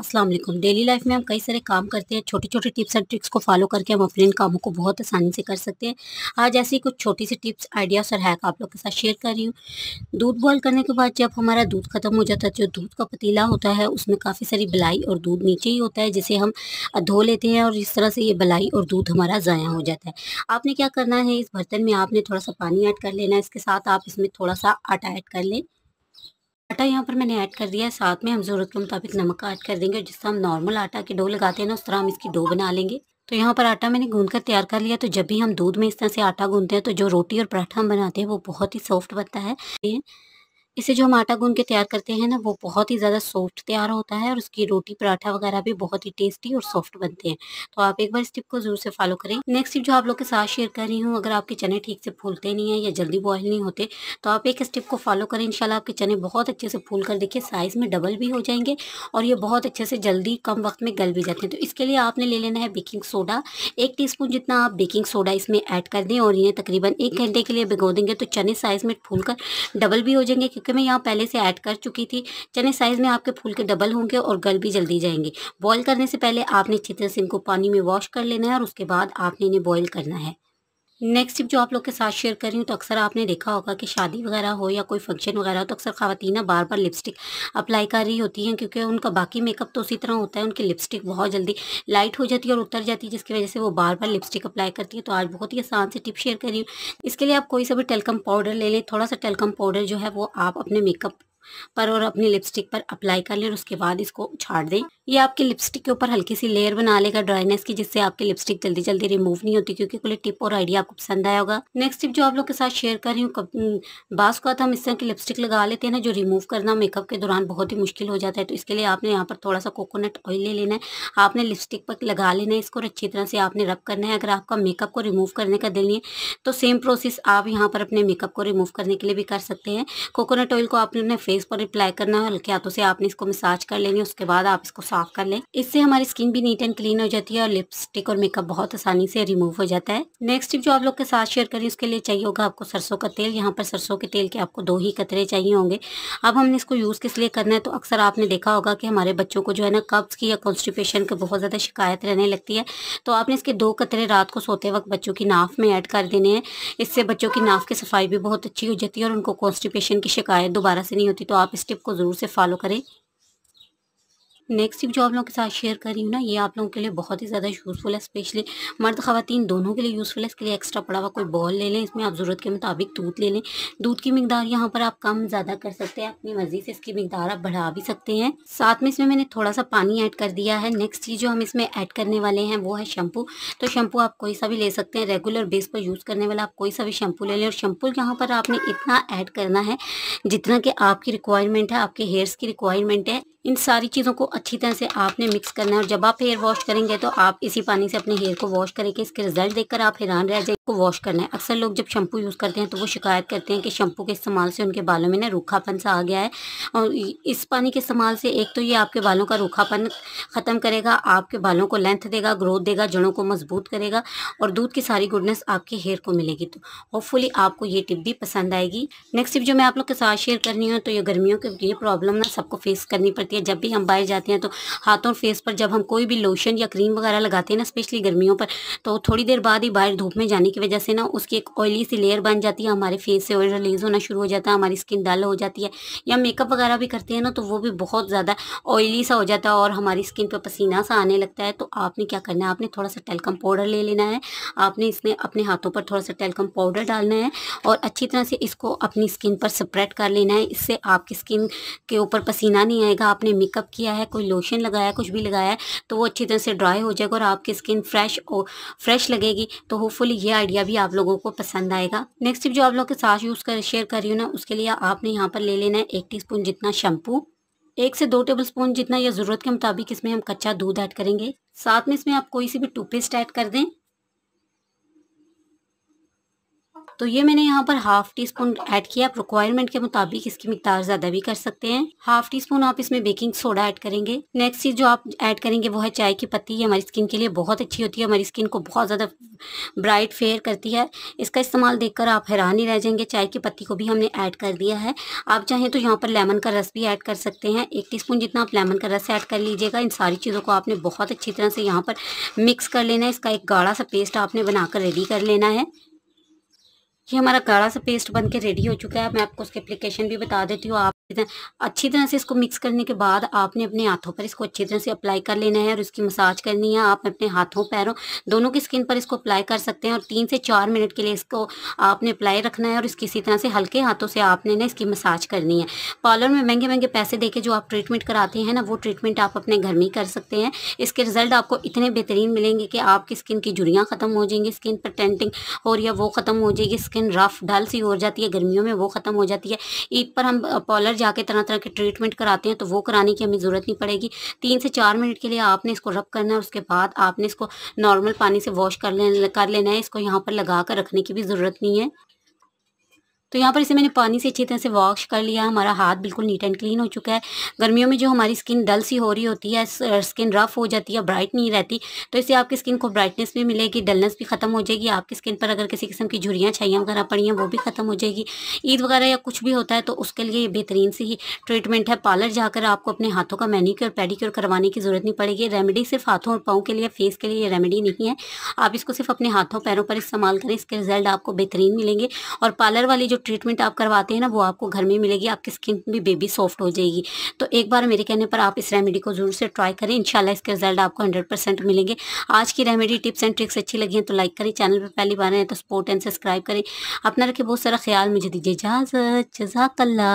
अस्सलाम वालेकुम daily life में हम कई सारे काम करते हैं छोटे छोटे टिप्स एंड ट्रिक्स को फॉलो करके हम अपने इन कामों को बहुत आसानी से कर सकते हैं आज ऐसी कुछ छोटी सी टिप्स आइडियाज और हैक आप लोग के साथ शेयर कर रही हूँ दूध बॉयल करने के बाद जब हमारा दूध ख़त्म हो जाता है जो दूध का पतीला होता है उसमें काफ़ी सारी बलाई और दूध नीचे ही होता है जिसे हम धो लेते हैं और इस तरह से ये बलाई और दूध हमारा ज़ाया हो जाता है आपने क्या करना है इस बर्तन में आपने थोड़ा सा पानी ऐड कर लेना है इसके साथ आप इसमें थोड़ा सा आटा ऐड कर लें आटा यहाँ पर मैंने ऐड कर दिया है साथ में हम ज़रूरत के मुताबिक नमक ऐड कर देंगे जिस तरह हम नॉर्मल आटा की डो लगाते हैं ना उस तरह हम इसकी डो बना लेंगे तो यहाँ पर आटा मैंने गूंद कर तैयार कर लिया तो जब भी हम दूध में इस तरह से आटा गूंदते हैं तो जो रोटी और पराठा हम बनाते हैं वो बहुत ही सॉफ्ट बनता है इसे जो हम आटा गूंद के तैयार करते हैं ना वो बहुत ही ज़्यादा सॉफ्ट तैयार होता है और उसकी रोटी पराठा वगैरह भी बहुत ही टेस्टी और सॉफ्ट बनते हैं तो आप एक बार इस टिप को ज़रूर से फॉलो करें नेक्स्ट टिप जो आप लोग के साथ शेयर कर रही हूँ अगर आपके चने ठीक से फूलते नहीं है या जल्दी बॉयल नहीं होते तो आप एक इस टिप को फॉलो करें इंशाल्लाह आपके चने बहुत अच्छे से फूल कर देखिए साइज़ में डबल भी हो जाएंगे और ये बहुत अच्छे से जल्दी कम वक्त में गल भी जाते हैं तो इसके लिए आपने ले लेना है बेकिंग सोडा एक टी जितना आप बेकिंग सोडा इसमें ऐड कर दें और इन्हें तकरीबन एक घंटे के लिए भिगो देंगे तो चने साइज़ में फूल कर डबल भी हो जाएंगे क्योंकि मैं यहाँ पहले से ऐड कर चुकी थी चने साइज़ में आपके फूल के डबल होंगे और गल भी जल्दी जाएंगे बॉईल करने से पहले आपने अच्छी तरह से इनको पानी में वॉश कर लेना है और उसके बाद आपने इन्हें बॉईल करना है नेक्स्ट टिप जो आप लोग के साथ शेयर कर रही हूँ तो अक्सर आपने देखा होगा कि शादी वगैरह हो या कोई फंक्शन वगैरह हो तो अक्सर खातन बार बार लिपस्टिक अप्लाई कर रही होती हैं क्योंकि उनका बाकी मेकअप तो उसी तरह होता है उनकी लिपस्टिक बहुत जल्दी लाइट हो जाती है और उतर जाती है जिसकी वजह से वो बार बार लिपस्टिक अप्लाई करती है तो आज बहुत ही आसान से टिप शेयर कर रही हूँ इसके लिए आप कोई सा भी टेलकम पाउडर ले लें थोड़ा सा टेलकम पाउडर जो है वो आप अपने मेकअप पर और अपनी लिपस्टिक पर अप्लाई कर लें और उसके बाद इसको छाड़ दें ये आपके लिपस्टिक के ऊपर हल्की सी लेयर बना लेगा ड्राइनेस की जिससे आपकी लिपस्टिक जल्दी जल्दी रिमूव नहीं होती क्योंकि कोई टिप और आइडिया आपको पसंद आया होगा नेक्स्ट टिप जो आप लोग के साथ शेयर कर रही हूँ बास को हम इस तरह की लिपस्टिक लगा लेते हैं ना जो रिमूव करना मेकअप के दौरान बहुत ही मुश्किल हो जाता है तो इसके लिए आपने यहाँ पर थोड़ा सा कोकोनट ऑयल ले लेना है आपने लिपस्टिक पर लगा लेना है इसको अच्छी तरह से आपने रब करना है अगर आपका मेकअप को रिमूव करने का दिल नहीं है तो सेम प्रोसेस आप यहाँ पर अपने मेकअप को रिमूव करने के लिए भी कर सकते हैं कोकोनट ऑयल को आपने अपने फेस फेस पर अप्लाई करना है हल्के हाथों से आपने इसको मसाज कर लेनी है उसके बाद आप इसको साफ कर लें इससे हमारी स्किन भी नीट एंड क्लीन हो जाती है और लिपस्टिक और मेकअप बहुत आसानी से रिमूव हो जाता है नेक्स्ट टिप जो आप लोग के साथ शेयर करें उसके लिए चाहिए होगा आपको सरसों का तेल यहाँ पर सरसों के तेल के आपको दो ही कतरे चाहिए होंगे अब हमने इसको यूज़ किस लिए करना है तो अक्सर आपने देखा होगा कि हमारे बच्चों को जो है ना कब्ज़ की या कॉन्स्टिपेशन की बहुत ज़्यादा शिकायत रहने लगती है तो आपने इसके दो कतरे रात को सोते वक्त बच्चों की नाफ में ऐड कर देने हैं इससे बच्चों की नाफ की सफाई भी बहुत अच्छी हो जाती है और उनको कॉन्स्टिपेशन की शिकायत दोबारा से नहीं होती तो आप स्टेप को ज़रूर से फॉलो करें नेक्स्ट टिप जो आप लोगों के साथ शेयर कर रही हूँ ना ये आप लोगों के लिए बहुत ही ज़्यादा यूज़फुल है स्पेशली मर्द खातन दोनों के लिए यूज़फुल है इसके लिए एक्स्ट्रा पड़ा हुआ कोई बॉल ले लें इसमें आप ज़रूरत के मुताबिक दूध ले लें दूध की मकदार यहाँ पर आप कम ज़्यादा कर सकते हैं अपनी मर्ज़ी से इसकी मिकदार आप बढ़ा भी सकते हैं साथ में इसमें मैंने थोड़ा सा पानी ऐड कर दिया है नेक्स्ट चीज़ जो हम इसमें ऐड करने वाले हैं वो है शैम्पू तो शैम्पू आप कोई सा भी ले सकते हैं रेगुलर बेस पर यूज़ करने वाला आप कोई सा भी शैम्पू ले लें और शैम्पू यहाँ पर आपने इतना ऐड करना है जितना कि आपकी रिक्वायरमेंट है आपके हेयर्स की रिक्वायरमेंट है इन सारी चीज़ों को अच्छी तरह से आपने मिक्स करना है और जब आप हेयर वॉश करेंगे तो आप इसी पानी से अपने हेयर को वॉश करेंगे इसके रिजल्ट देखकर आप हैरान रह जाएंगे को वॉश करना है अक्सर लोग जब शैम्पू यूज़ करते हैं तो वो शिकायत करते हैं कि शैम्पू के इस्तेमाल से उनके बालों में ना रूखापन सा आ गया है और इस पानी के इस्तेमाल से एक तो ये आपके बालों का रूखापन ख़त्म करेगा आपके बालों को लेंथ देगा ग्रोथ देगा जड़ों को मजबूत करेगा और दूध की सारी गुडनेस आपके हेयर को मिलेगी तो होपफुली आपको ये टिप भी पसंद आएगी नेक्स्ट टिप जो मैं आप लोग के साथ शेयर करनी हूँ तो ये गर्मियों के ये प्रॉब्लम ना सबको फेस करनी पड़ती है जब भी हम बाहर जाते हैं तो हाथों और फेस पर जब हम कोई भी लोशन या क्रीम वगैरह लगाते हैं ना स्पेशली गर्मियों पर तो थोड़ी देर बाद ही बाहर धूप में जाने की वजह से ना उसकी एक ऑयली सी लेयर बन जाती है हमारे फेस से ऑयल रिलीज़ होना शुरू हो जाता है हमारी स्किन डल हो जाती है या मेकअप वगैरह भी करते हैं ना तो वो भी बहुत ज़्यादा ऑयली सा हो जाता है और हमारी स्किन पर पसीना सा आने लगता है तो आपने क्या करना है आपने थोड़ा सा टेलकम पाउडर ले लेना है आपने इसमें अपने हाथों पर थोड़ा सा टेलकम पाउडर डालना है और अच्छी तरह से इसको अपनी स्किन पर स्प्रेड कर लेना है इससे आपकी स्किन के ऊपर पसीना नहीं आएगा आपने मेकअप किया है कोई लोशन लगाया कुछ भी लगाया है तो वो अच्छी तरह से ड्राई हो जाएगा और आपकी स्किन फ्रेश फ्रेश लगेगी तो होपफुली ये आइडिया भी आप लोगों को पसंद आएगा नेक्स्ट टिप जो आप लोग के साथ यूज़ कर शेयर कर रही हूँ ना उसके लिए आपने यहाँ पर ले लेना है एक टीस्पून जितना शैम्पू एक से दो टेबल स्पून जितना या ज़रूरत के मुताबिक इसमें हम कच्चा दूध ऐड करेंगे साथ में इसमें आप कोई सी भी टूथपेस्ट ऐड कर दें तो ये मैंने यहाँ पर हाफ टी स्पून ऐड किया आप रिक्वायरमेंट के मुताबिक इसकी मकदार ज़्यादा भी कर सकते हैं हाफ टी स्पून आप इसमें बेकिंग सोडा ऐड करेंगे नेक्स्ट चीज़ जो आप ऐड करेंगे वो है चाय की पत्ती ये हमारी स्किन के लिए बहुत अच्छी होती है हमारी स्किन को बहुत ज़्यादा ब्राइट फेयर करती है इसका इस्तेमाल देखकर आप हैरान ही रह जाएंगे चाय की पत्ती को भी हमने ऐड कर दिया है आप चाहें तो यहाँ पर लेमन का रस भी ऐड कर सकते हैं एक स्पून जितना आप लेमन का रस ऐड कर लीजिएगा इन सारी चीज़ों को आपने बहुत अच्छी तरह से यहाँ पर मिक्स कर लेना है इसका एक गाढ़ा सा पेस्ट आपने बनाकर रेडी कर लेना है ये हमारा गाढ़ा सा पेस्ट बनके रेडी हो चुका है मैं आपको उसकी एप्लीकेशन भी बता देती हूँ आप अच्छी तरह से इसको मिक्स करने के बाद आपने अपने हाथों पर इसको अच्छी तरह से अप्लाई कर लेना है और इसकी मसाज करनी है आप अपने हाथों पैरों दोनों की स्किन पर इसको अप्लाई कर सकते हैं और तीन से चार मिनट के लिए इसको आपने अप्लाई रखना है और इसकी इसी तरह से हल्के हाथों से आपने ना इसकी मसाज करनी है पार्लर में महंगे महंगे पैसे दे जो आप ट्रीटमेंट कराते हैं ना वो ट्रीटमेंट आप अपने घर में कर सकते हैं इसके रिजल्ट आपको इतने बेहतरीन मिलेंगे कि आपकी स्किन की जुड़ियाँ ख़त्म हो जाएंगी स्किन पर टेंटिंग हो रही है वो ख़त्म हो जाएगी स्किन रफ डल सी हो जाती है गर्मियों में वो ख़त्म हो जाती है ईद पर हम पॉलर जाके तरह तरह के ट्रीटमेंट कराते हैं तो वो कराने की हमें ज़रूरत नहीं पड़ेगी तीन से चार मिनट के लिए आपने इसको रब करना है उसके बाद आपने इसको नॉर्मल पानी से वॉश कर ले कर लेना है इसको यहाँ पर लगा कर रखने की भी ज़रूरत नहीं है तो यहाँ पर इसे मैंने पानी से अच्छी तरह से वॉश कर लिया हमारा हाथ बिल्कुल नीट एंड क्लीन हो चुका है गर्मियों में जो हमारी स्किन डल सी हो रही होती है स्किन रफ हो जाती है ब्राइट नहीं रहती तो इससे आपकी स्किन को ब्राइटनेस भी मिलेगी डलनेस भी ख़त्म हो जाएगी आपकी स्किन पर अगर किसी किस्म की झुरियाँ छाइयाँ वगैरह पड़ी हैं वो भी ख़त्म हो जाएगी ईद वगैरह या कुछ भी होता है तो उसके लिए ये बेहतरीन सी ही ट्रीटमेंट है पार्लर जाकर आपको अपने हाथों का मैनीक्योर पेडिक्योर करवाने की ज़रूरत नहीं पड़ेगी रेमेडी सिर्फ हाथों और पाँव के लिए फेस के लिए रेमेडी नहीं है आप इसको सिर्फ अपने हाथों पैरों पर इस्तेमाल करें इसके रिजल्ट आपको बेहतरीन मिलेंगे और पार्लर वाली जो जो ट्रीटमेंट आप करवाते हैं ना वो आपको घर में मिलेगी आपकी स्किन भी बेबी सॉफ्ट हो जाएगी तो एक बार मेरे कहने पर आप इस रेमेडी को ज़रूर से ट्राई करें इंशाल्लाह इसके रिजल्ट आपको हंड्रेड परसेंट मिलेंगे आज की रेमेडी टिप्स एंड ट्रिक्स अच्छी लगी हैं तो लाइक करें चैनल पर पहली बार आए तो सपोर्ट एंड सब्सक्राइब करें अपना रखे बहुत सारा ख्याल मुझे दीजिए इजाज़त जजाकल्ला